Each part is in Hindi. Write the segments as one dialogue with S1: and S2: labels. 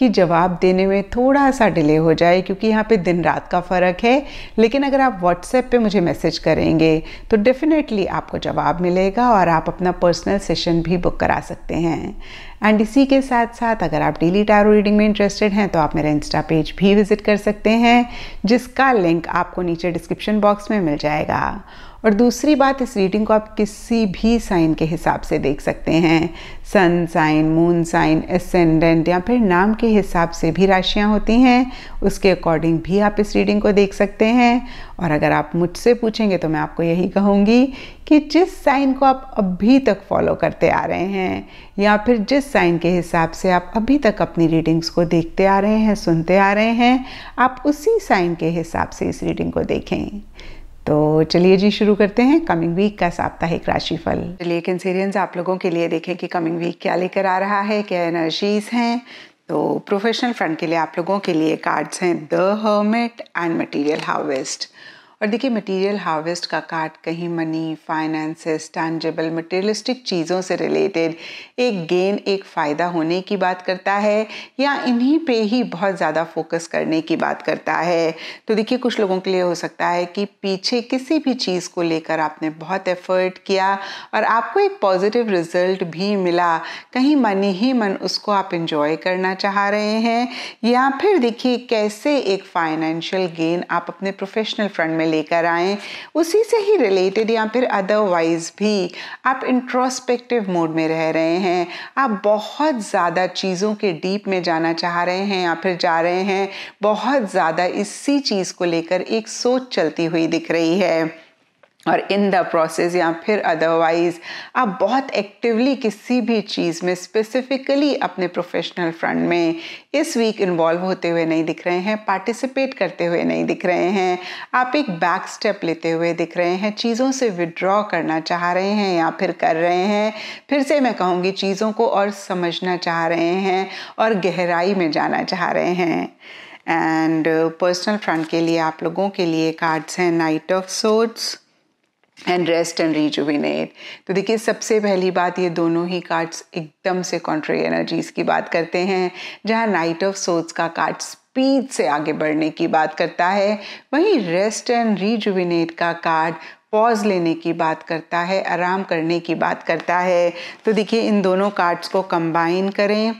S1: कि जवाब देने में थोड़ा सा डिले हो जाए क्योंकि यहाँ पे दिन रात का फ़र्क है लेकिन अगर आप व्हाट्सएप पे मुझे मैसेज करेंगे तो डेफ़िनेटली आपको जवाब मिलेगा और आप अपना पर्सनल सेशन भी बुक करा सकते हैं एंड इसी के साथ साथ अगर आप डेली टैरो रीडिंग में इंटरेस्टेड हैं तो आप मेरा इंस्टा पेज भी विजिट कर सकते हैं जिसका लिंक आपको नीचे डिस्क्रिप्शन बॉक्स में मिल जाएगा और दूसरी बात इस रीडिंग को आप किसी भी साइन के हिसाब से देख सकते हैं sun sign moon sign ascendant या फिर नाम के हिसाब से भी राशियाँ होती हैं उसके अकॉर्डिंग भी आप इस रीडिंग को देख सकते हैं और अगर आप मुझसे पूछेंगे तो मैं आपको यही कहूँगी कि जिस साइन को आप अभी तक फॉलो करते आ रहे हैं या फिर जिस साइन के हिसाब से आप अभी तक अपनी रीडिंग्स को देखते आ रहे हैं सुनते आ रहे हैं आप उसी साइन के हिसाब से इस रीडिंग को देखें तो चलिए जी शुरू करते हैं कमिंग वीक का साप्ताहिक राशिफल चलिए कैंसेरियंस आप लोगों के लिए देखें कि कमिंग वीक क्या लेकर आ रहा है क्या एनर्जीज हैं तो प्रोफेशनल फ्रंट के लिए आप लोगों के लिए कार्ड्स हैं the hermit and material harvest और देखिए मटेरियल हार्वेस्ट का कार्ड कहीं मनी फाइनेंसेस टैंजेबल मटेरियलिस्टिक चीज़ों से रिलेटेड एक गेन एक फ़ायदा होने की बात करता है या इन्हीं पे ही बहुत ज़्यादा फोकस करने की बात करता है तो देखिए कुछ लोगों के लिए हो सकता है कि पीछे किसी भी चीज़ को लेकर आपने बहुत एफर्ट किया और आपको एक पॉजिटिव रिजल्ट भी मिला कहीं मन ही मन उसको आप इंजॉय करना चाह रहे हैं या फिर देखिए कैसे एक फाइनेंशियल गेन आप अपने प्रोफेशनल फ्रंट में लेकर आएं उसी से ही रिलेटेड या फिर अदरवाइज भी आप इंट्रोस्पेक्टिव मोड में रह रहे हैं आप बहुत ज़्यादा चीज़ों के डीप में जाना चाह रहे हैं या फिर जा रहे हैं बहुत ज़्यादा इसी चीज़ को लेकर एक सोच चलती हुई दिख रही है और इन द प्रोसेस या फिर अदरवाइज आप बहुत एक्टिवली किसी भी चीज़ में स्पेसिफिकली अपने प्रोफेशनल फ्रंट में इस वीक इन्वॉल्व होते हुए नहीं दिख रहे हैं पार्टिसिपेट करते हुए नहीं दिख रहे हैं आप एक बैक स्टेप लेते हुए दिख रहे हैं चीज़ों से विड्रॉ करना चाह रहे हैं या फिर कर रहे हैं फिर से मैं कहूँगी चीज़ों को और समझना चाह रहे हैं और गहराई में जाना चाह रहे हैं एंड पर्सनल फ्रंट के लिए आप लोगों के लिए कार्ड्स हैं knight of swords and rest and rejuvenate तो देखिए सबसे पहली बात ये दोनों ही कार्ड्स एकदम से कॉन्ट्री एनर्जीज की बात करते हैं जहाँ नाइट ऑफ सोच का कार्ड स्पीड से आगे बढ़ने की बात करता है वहीं रेस्ट एंड रिजुविनेट का कार्ड पॉज लेने की बात करता है आराम करने की बात करता है तो देखिए इन दोनों कार्ड्स को कंबाइन करें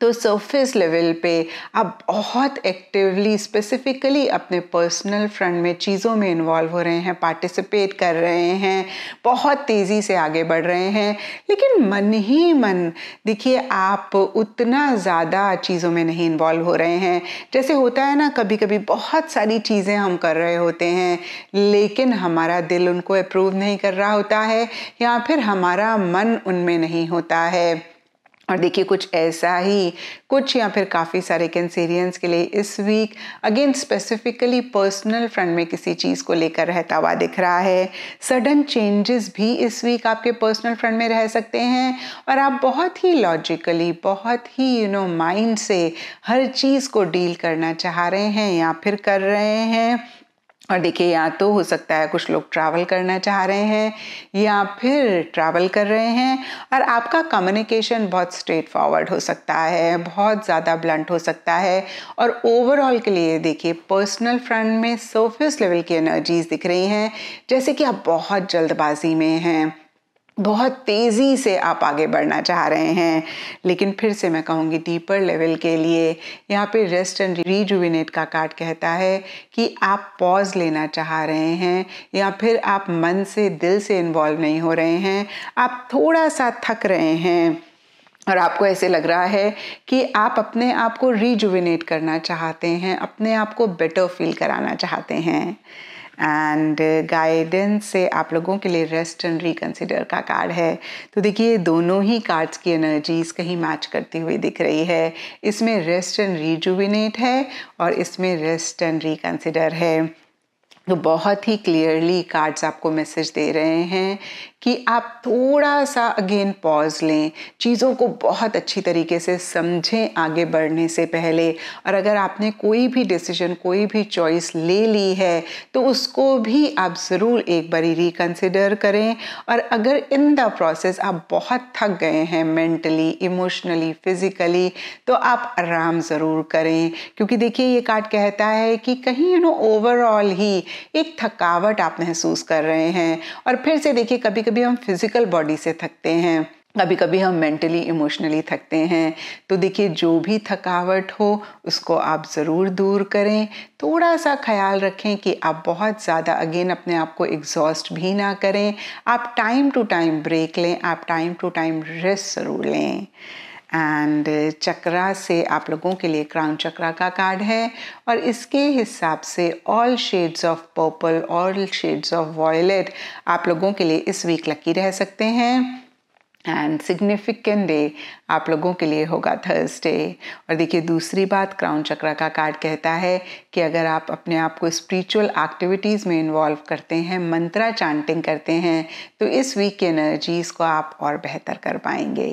S1: तो सरफेस लेवल पे आप बहुत एक्टिवली स्पेसिफिकली अपने पर्सनल फ्रंट में चीज़ों में इन्वॉल्व हो रहे हैं पार्टिसिपेट कर रहे हैं बहुत तेज़ी से आगे बढ़ रहे हैं लेकिन मन ही मन देखिए आप उतना ज़्यादा चीज़ों में नहीं इन्वॉल्व हो रहे हैं जैसे होता है ना कभी कभी बहुत सारी चीज़ें हम कर रहे होते हैं लेकिन हमारा दिल उनको अप्रूव नहीं कर रहा होता है या फिर हमारा मन उनमें नहीं होता है और देखिए कुछ ऐसा ही कुछ या फिर काफ़ी सारे कैंसेरियंस के लिए इस week again specifically personal front में किसी चीज़ को लेकर रहता हुआ दिख रहा है सडन चेंजेस भी इस वीक आपके पर्सनल फ्रंट में रह सकते हैं और आप बहुत ही लॉजिकली बहुत ही यू नो माइंड से हर चीज़ को डील करना चाह रहे हैं या फिर कर रहे हैं और देखिए यहाँ तो हो सकता है कुछ लोग ट्रैवल करना चाह रहे हैं या फिर ट्रैवल कर रहे हैं और आपका कम्युनिकेशन बहुत स्ट्रेट फॉरवर्ड हो सकता है बहुत ज़्यादा ब्लंट हो सकता है और ओवरऑल के लिए देखिए पर्सनल फ्रंट में सर्फेस लेवल की एनर्जीज दिख रही हैं जैसे कि आप बहुत जल्दबाजी में हैं बहुत तेज़ी से आप आगे बढ़ना चाह रहे हैं लेकिन फिर से मैं कहूँगी डीपर लेवल के लिए यहाँ पे रेस्ट एंड रीजुविनेट का कार्ड कहता है कि आप पॉज लेना चाह रहे हैं या फिर आप मन से दिल से इन्वॉल्व नहीं हो रहे हैं आप थोड़ा सा थक रहे हैं और आपको ऐसे लग रहा है कि आप अपने आप को रिजुविनेट करना चाहते हैं अपने आप को बेटर फील कराना चाहते हैं एंड गाइडेंस uh, से आप लोगों के लिए रेस्ट एंड रिकन्सिडर का कार्ड है तो देखिए दोनों ही कार्ड्स की एनर्जीज कहीं मैच करती हुई दिख रही है इसमें रेस्ट एंड रिजुविनेट है और इसमें रेस्ट एंड रिकन्सिडर है तो बहुत ही क्लियरली कार्ड्स आपको मैसेज दे रहे हैं कि आप थोड़ा सा अगेन पॉज लें चीज़ों को बहुत अच्छी तरीके से समझें आगे बढ़ने से पहले और अगर आपने कोई भी डिसीजन कोई भी चॉइस ले ली है तो उसको भी आप ज़रूर एक बारी रिकन्सिडर करें और अगर इन द प्रोसेस आप बहुत थक गए हैं मेंटली इमोशनली फिज़िकली तो आप आराम ज़रूर करें क्योंकि देखिए ये कार्ड कहता है कि कहीं यू नो ओवरऑल ही एक थकावट आप महसूस कर रहे हैं और फिर से देखिए कभी कभी हम फिजिकल बॉडी से थकते हैं कभी कभी हम मेंटली इमोशनली थकते हैं तो देखिए जो भी थकावट हो उसको आप ज़रूर दूर करें थोड़ा सा ख्याल रखें कि आप बहुत ज़्यादा अगेन अपने आप को एग्जॉस्ट भी ना करें आप टाइम टू टाइम ब्रेक लें आप टाइम टू टाइम रेस्ट ज़रूर लें एंड चक्रा uh, से आप लोगों के लिए क्राउन चक्रा का कार्ड है और इसके हिसाब से all shades of purple all shades of violet आप लोगों के लिए इस वीक लकी रह सकते हैं एंड सिग्निफिकेंट डे आप लोगों के लिए होगा थर्सडे और देखिए दूसरी बात क्राउन चक्रा का कार्ड कहता है कि अगर आप अपने आप को स्पिरिचुअल एक्टिविटीज़ में इन्वॉल्व करते हैं मंत्रा चांटिंग करते हैं तो इस वीक की एनर्जीज़ को आप और बेहतर कर पाएंगे